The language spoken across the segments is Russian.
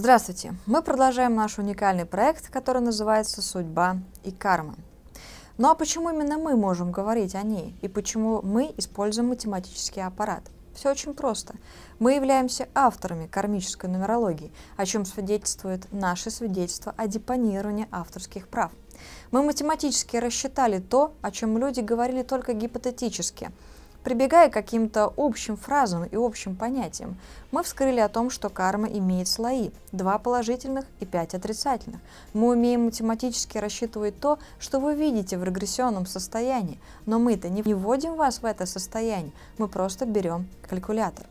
Здравствуйте! Мы продолжаем наш уникальный проект, который называется «Судьба и карма». Ну а почему именно мы можем говорить о ней и почему мы используем математический аппарат? Все очень просто. Мы являемся авторами кармической нумерологии, о чем свидетельствует наше свидетельство о депонировании авторских прав. Мы математически рассчитали то, о чем люди говорили только гипотетически – Прибегая к каким-то общим фразам и общим понятиям, мы вскрыли о том, что карма имеет слои – два положительных и пять отрицательных. Мы умеем математически рассчитывать то, что вы видите в регрессионном состоянии, но мы-то не вводим вас в это состояние, мы просто берем калькулятор.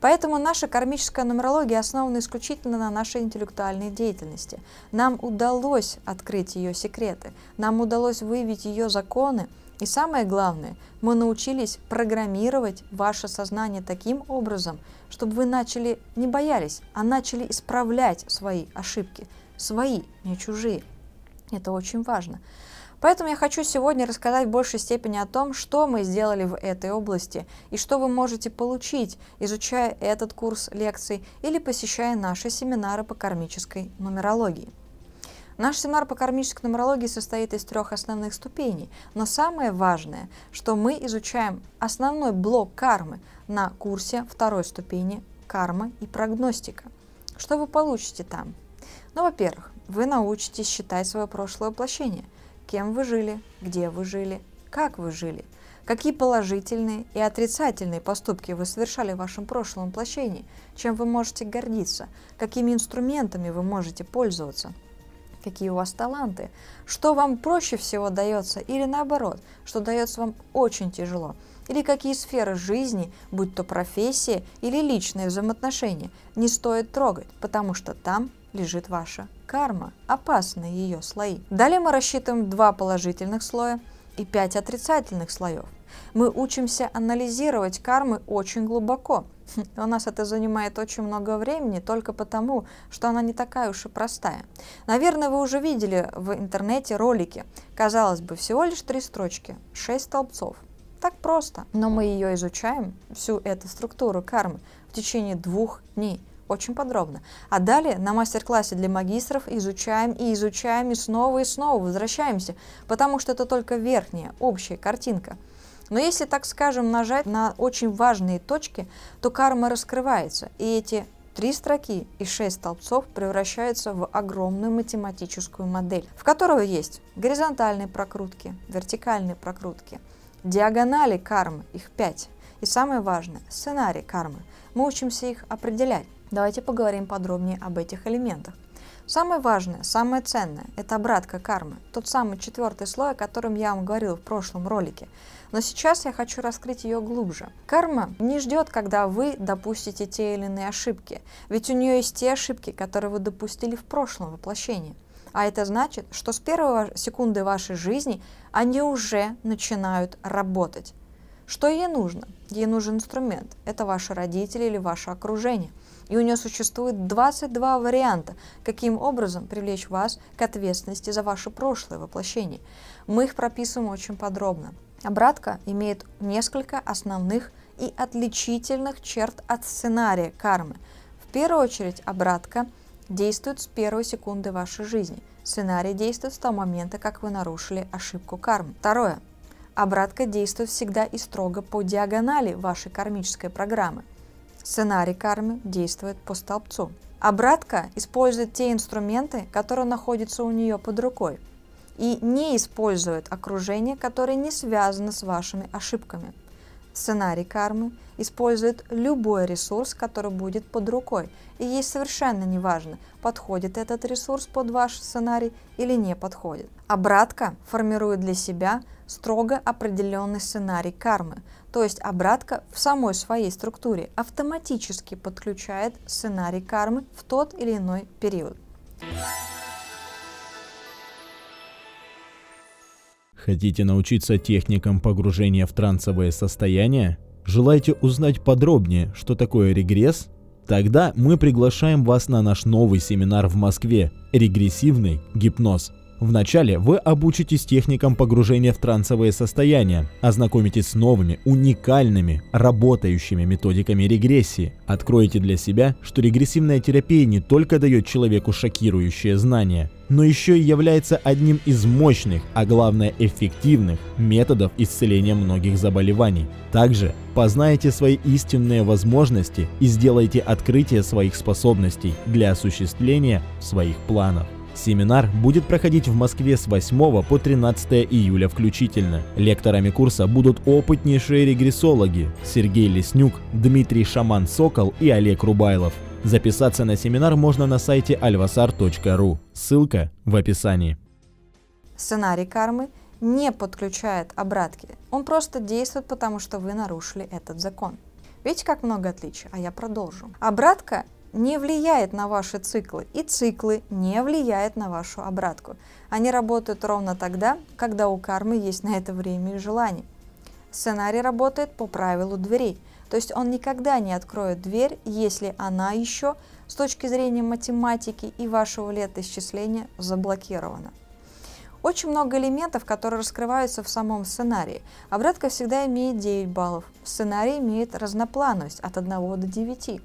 Поэтому наша кармическая нумерология основана исключительно на нашей интеллектуальной деятельности. Нам удалось открыть ее секреты, нам удалось выявить ее законы – и самое главное, мы научились программировать ваше сознание таким образом, чтобы вы начали не боялись, а начали исправлять свои ошибки, свои, не чужие. Это очень важно. Поэтому я хочу сегодня рассказать в большей степени о том, что мы сделали в этой области и что вы можете получить, изучая этот курс лекций или посещая наши семинары по кармической нумерологии. Наш семинар по кармической нумерологии состоит из трех основных ступеней, но самое важное, что мы изучаем основной блок кармы на курсе второй ступени карма и прогностика. Что вы получите там? Ну, во-первых, вы научитесь считать свое прошлое воплощение. Кем вы жили, где вы жили, как вы жили, какие положительные и отрицательные поступки вы совершали в вашем прошлом воплощении, чем вы можете гордиться, какими инструментами вы можете пользоваться – какие у вас таланты, что вам проще всего дается или наоборот, что дается вам очень тяжело, или какие сферы жизни, будь то профессия или личные взаимоотношения, не стоит трогать, потому что там лежит ваша карма, опасные ее слои. Далее мы рассчитываем два положительных слоя и пять отрицательных слоев. Мы учимся анализировать кармы очень глубоко, У нас это занимает очень много времени только потому, что она не такая уж и простая. Наверное, вы уже видели в интернете ролики. Казалось бы, всего лишь три строчки, шесть столбцов. Так просто. Но мы ее изучаем, всю эту структуру кармы, в течение двух дней очень подробно. А далее на мастер-классе для магистров изучаем и изучаем и снова и снова возвращаемся, потому что это только верхняя, общая картинка – но если, так скажем, нажать на очень важные точки, то карма раскрывается, и эти Три строки и шесть столбцов превращаются в огромную математическую модель, в которой есть горизонтальные прокрутки, вертикальные прокрутки, диагонали кармы, их пять, и самое важное – сценарий кармы. Мы учимся их определять. Давайте поговорим подробнее об этих элементах. Самое важное, самое ценное – это обратка кармы, тот самый четвертый слой, о котором я вам говорил в прошлом ролике. Но сейчас я хочу раскрыть ее глубже. Карма не ждет, когда вы допустите те или иные ошибки, ведь у нее есть те ошибки, которые вы допустили в прошлом воплощении. А это значит, что с первой секунды вашей жизни они уже начинают работать. Что ей нужно? Ей нужен инструмент. Это ваши родители или ваше окружение. И у нее существует 22 варианта, каким образом привлечь вас к ответственности за ваше прошлое воплощение. Мы их прописываем очень подробно. Обратка а имеет несколько основных и отличительных черт от сценария кармы. В первую очередь, обратка а действует с первой секунды вашей жизни. Сценарий действует с того момента, как вы нарушили ошибку кармы. Второе. Обратка действует всегда и строго по диагонали вашей кармической программы. Сценарий кармы действует по столбцу. Обратка использует те инструменты, которые находятся у нее под рукой, и не использует окружение, которое не связано с вашими ошибками – Сценарий кармы использует любой ресурс, который будет под рукой, и ей совершенно не важно, подходит этот ресурс под ваш сценарий или не подходит. Обратка а формирует для себя строго определенный сценарий кармы, то есть обратка а в самой своей структуре автоматически подключает сценарий кармы в тот или иной период. Хотите научиться техникам погружения в трансовое состояние? Желаете узнать подробнее, что такое регресс? Тогда мы приглашаем вас на наш новый семинар в Москве «Регрессивный гипноз». Вначале вы обучитесь техникам погружения в трансовое состояние, ознакомитесь с новыми, уникальными, работающими методиками регрессии. Откроете для себя, что регрессивная терапия не только дает человеку шокирующие знания, но еще и является одним из мощных, а главное эффективных методов исцеления многих заболеваний. Также познаете свои истинные возможности и сделаете открытие своих способностей для осуществления своих планов. Семинар будет проходить в Москве с 8 по 13 июля включительно. Лекторами курса будут опытнейшие регрессологи Сергей Леснюк, Дмитрий Шаман-Сокол и Олег Рубайлов. Записаться на семинар можно на сайте alvasar.ru. Ссылка в описании. Сценарий кармы не подключает обратки. Он просто действует, потому что вы нарушили этот закон. Видите, как много отличий? А я продолжу. Обратка не влияет на ваши циклы, и циклы не влияют на вашу обратку. Они работают ровно тогда, когда у кармы есть на это время и желание. Сценарий работает по правилу дверей, то есть он никогда не откроет дверь, если она еще с точки зрения математики и вашего летоисчисления заблокирована. Очень много элементов, которые раскрываются в самом сценарии. Обратка всегда имеет 9 баллов. Сценарий имеет разноплановость от 1 до 9.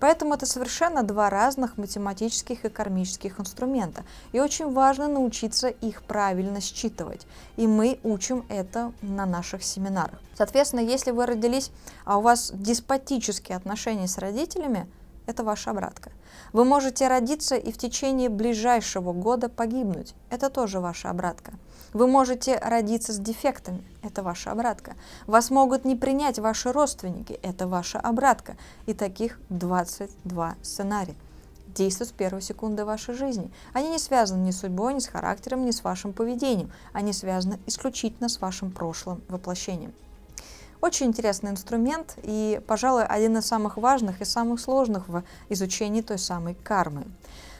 Поэтому это совершенно два разных математических и кармических инструмента. И очень важно научиться их правильно считывать. И мы учим это на наших семинарах. Соответственно, если вы родились, а у вас деспотические отношения с родителями, это ваша обратка. Вы можете родиться и в течение ближайшего года погибнуть. Это тоже ваша обратка. Вы можете родиться с дефектами. Это ваша обратка. Вас могут не принять ваши родственники. Это ваша обратка. И таких 22 сценария действуют с первой секунды вашей жизни. Они не связаны ни с судьбой, ни с характером, ни с вашим поведением. Они связаны исключительно с вашим прошлым воплощением. Очень интересный инструмент и, пожалуй, один из самых важных и самых сложных в изучении той самой кармы.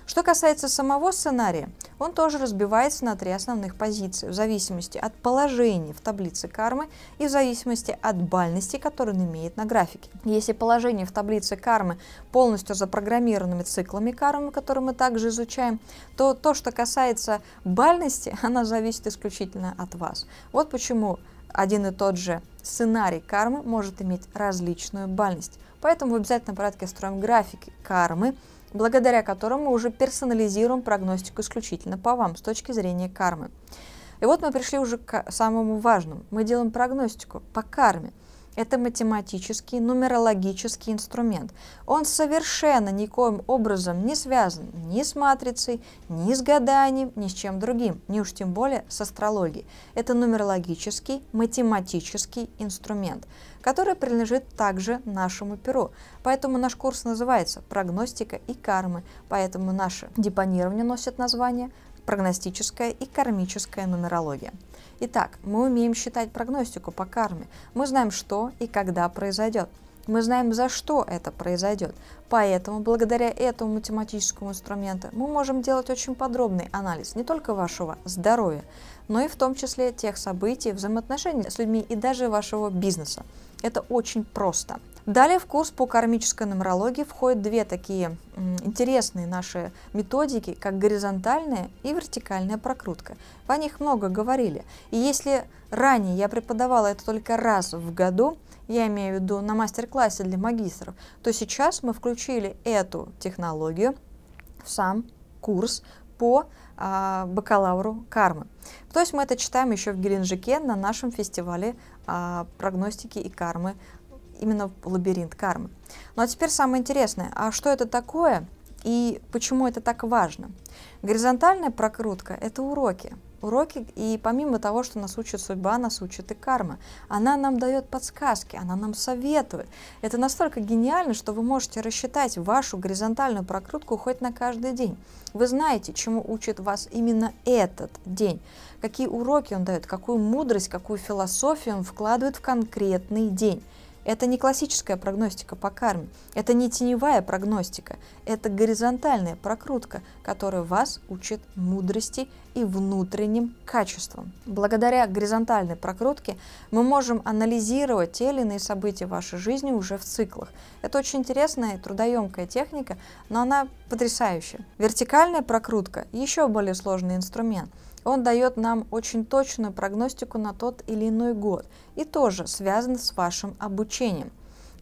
Что касается самого сценария, он тоже разбивается на три основных позиции в зависимости от положения в таблице кармы и в зависимости от бальности, которую он имеет на графике. Если положение в таблице кармы полностью запрограммированными циклами кармы, которые мы также изучаем, то то, что касается бальности, она зависит исключительно от вас. Вот почему один и тот же сценарий кармы может иметь различную бальность. Поэтому в обязательном порядке строим графики кармы, благодаря которому мы уже персонализируем прогностику исключительно по вам с точки зрения кармы. И вот мы пришли уже к самому важному. Мы делаем прогностику по карме – это математический, нумерологический инструмент. Он совершенно никоим образом не связан ни с матрицей, ни с гаданием, ни с чем другим, ни уж тем более с астрологией. Это нумерологический, математический инструмент, который принадлежит также нашему перу. Поэтому наш курс называется «Прогностика и кармы». Поэтому наше депонирование носит название «Прогностическая и кармическая нумерология». Итак, мы умеем считать прогностику по карме. Мы знаем, что и когда произойдет. Мы знаем, за что это произойдет. Поэтому, благодаря этому математическому инструменту, мы можем делать очень подробный анализ не только вашего здоровья, но и в том числе тех событий, взаимоотношений с людьми и даже вашего бизнеса. Это очень просто. Далее в курс по кармической нумерологии входят две такие интересные наши методики, как горизонтальная и вертикальная прокрутка. О них много говорили. И если ранее я преподавала это только раз в году, я имею в виду на мастер-классе для магистров, то сейчас мы включили эту технологию в сам курс по а, бакалавру кармы. То есть мы это читаем еще в Геленджике на нашем фестивале а, прогностики и кармы, именно в лабиринт кармы. Ну а теперь самое интересное, а что это такое и почему это так важно? Горизонтальная прокрутка – это уроки уроки, и помимо того, что нас учит судьба, нас учит и карма. Она нам дает подсказки, она нам советует. Это настолько гениально, что вы можете рассчитать вашу горизонтальную прокрутку хоть на каждый день. Вы знаете, чему учит вас именно этот день, какие уроки он дает, какую мудрость, какую философию он вкладывает в конкретный день. Это не классическая прогностика по карме, это не теневая прогностика, это горизонтальная прокрутка, которая вас учит мудрости и внутренним качествам. Благодаря горизонтальной прокрутке мы можем анализировать те или иные события вашей жизни уже в циклах. Это очень интересная и трудоемкая техника, но она потрясающая. Вертикальная прокрутка – еще более сложный инструмент – он дает нам очень точную прогностику на тот или иной год и тоже связан с вашим обучением.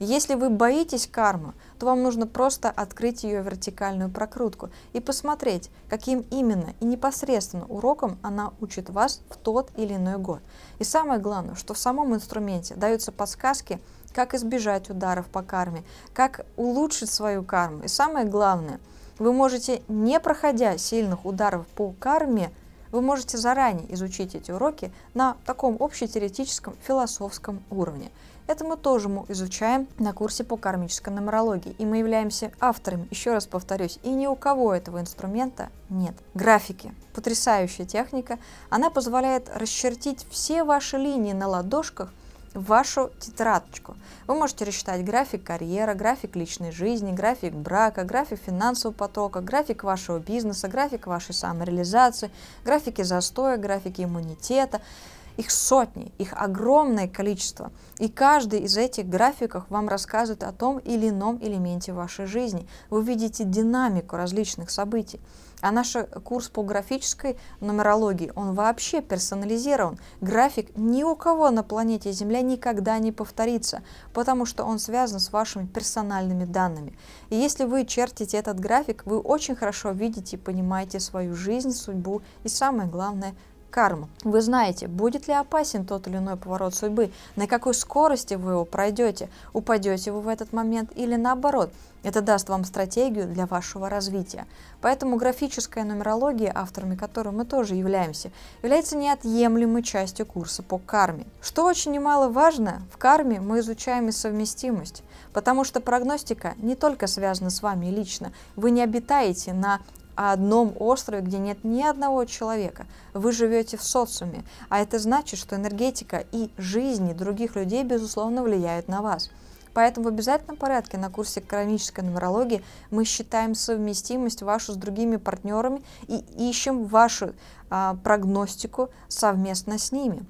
Если вы боитесь кармы, то вам нужно просто открыть ее вертикальную прокрутку и посмотреть, каким именно и непосредственно уроком она учит вас в тот или иной год. И самое главное, что в самом инструменте даются подсказки, как избежать ударов по карме, как улучшить свою карму. И самое главное, вы можете, не проходя сильных ударов по карме, вы можете заранее изучить эти уроки на таком общетеоретическом философском уровне. Это мы тоже мы изучаем на курсе по кармической нумерологии, и мы являемся авторами, еще раз повторюсь, и ни у кого этого инструмента нет. Графики. Потрясающая техника. Она позволяет расчертить все ваши линии на ладошках вашу тетрадочку. Вы можете рассчитать график карьеры, график личной жизни, график брака, график финансового потока, график вашего бизнеса, график вашей самореализации, графики застоя, графики иммунитета. Их сотни, их огромное количество. И каждый из этих графиков вам рассказывает о том или ином элементе вашей жизни. Вы видите динамику различных событий. А наш курс по графической нумерологии, он вообще персонализирован. График ни у кого на планете Земля никогда не повторится, потому что он связан с вашими персональными данными. И если вы чертите этот график, вы очень хорошо видите и понимаете свою жизнь, судьбу и самое главное – карму. Вы знаете, будет ли опасен тот или иной поворот судьбы, на какой скорости вы его пройдете, упадете вы в этот момент или наоборот. Это даст вам стратегию для вашего развития. Поэтому графическая нумерология, авторами которой мы тоже являемся, является неотъемлемой частью курса по карме. Что очень немаловажно, в карме мы изучаем и совместимость, потому что прогностика не только связана с вами лично, вы не обитаете на одном острове, где нет ни одного человека. Вы живете в социуме, а это значит, что энергетика и жизни других людей, безусловно, влияют на вас. Поэтому в обязательном порядке на курсе кармической нумерологии мы считаем совместимость вашу с другими партнерами и ищем вашу а, прогностику совместно с ними.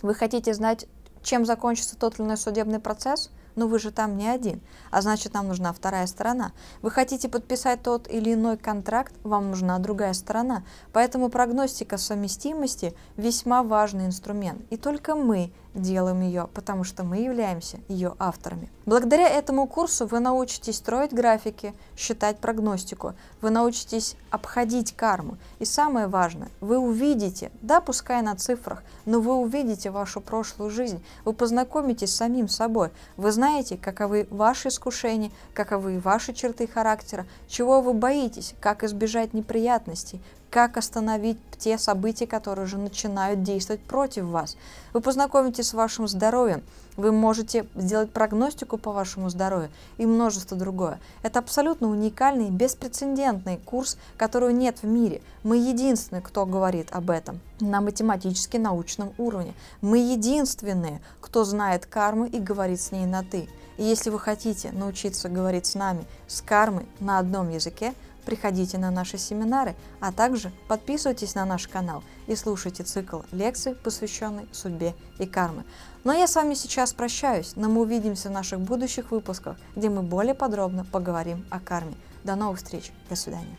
Вы хотите знать, чем закончится тот или иной судебный процесс – но «Ну, вы же там не один, а значит нам нужна вторая сторона. Вы хотите подписать тот или иной контракт, вам нужна другая сторона. Поэтому прогностика совместимости весьма важный инструмент. И только мы делаем ее, потому что мы являемся ее авторами. Благодаря этому курсу вы научитесь строить графики, считать прогностику, вы научитесь обходить карму. И самое важное, вы увидите, да, пускай на цифрах, но вы увидите вашу прошлую жизнь, вы познакомитесь с самим собой, вы знаете, каковы ваши искушения, каковы ваши черты характера, чего вы боитесь, как избежать неприятностей, как остановить те события, которые уже начинают действовать против вас. Вы познакомитесь с вашим здоровьем, вы можете сделать прогностику по вашему здоровью и множество другое. Это абсолютно уникальный, беспрецедентный курс, которого нет в мире. Мы единственные, кто говорит об этом на математически научном уровне. Мы единственные, кто знает карму и говорит с ней на «ты». И если вы хотите научиться говорить с нами с кармой на одном языке, Приходите на наши семинары, а также подписывайтесь на наш канал и слушайте цикл лекций, посвященный судьбе и карме. Но ну а я с вами сейчас прощаюсь, но мы увидимся в наших будущих выпусках, где мы более подробно поговорим о карме. До новых встреч, до свидания.